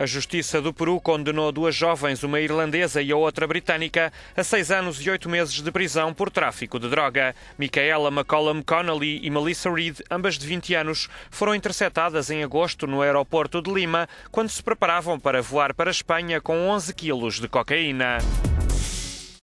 A Justiça do Peru condenou duas jovens, uma irlandesa e a outra britânica, a seis anos e oito meses de prisão por tráfico de droga. Michaela McCollum Connolly e Melissa Reid, ambas de 20 anos, foram interceptadas em agosto no aeroporto de Lima, quando se preparavam para voar para a Espanha com 11 quilos de cocaína.